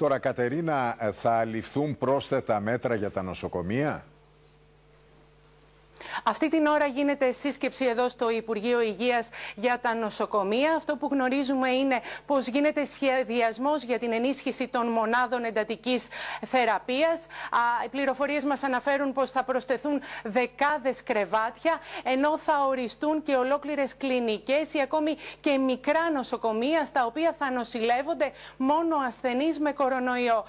Τώρα, Κατερίνα, ε, θα ληφθούν πρόσθετα μέτρα για τα νοσοκομεία. Αυτή την ώρα γίνεται σύσκεψη εδώ στο Υπουργείο Υγείας για τα νοσοκομεία. Αυτό που γνωρίζουμε είναι πως γίνεται σχεδιασμός για την ενίσχυση των μονάδων εντατικής θεραπείας. Οι πληροφορίες μας αναφέρουν πως θα προσθεθούν δεκάδες κρεβάτια, ενώ θα οριστούν και ολόκληρες κλινικές ή ακόμη και μικρά νοσοκομεία, στα οποία θα νοσηλεύονται μόνο ασθενείς με κορονοϊό.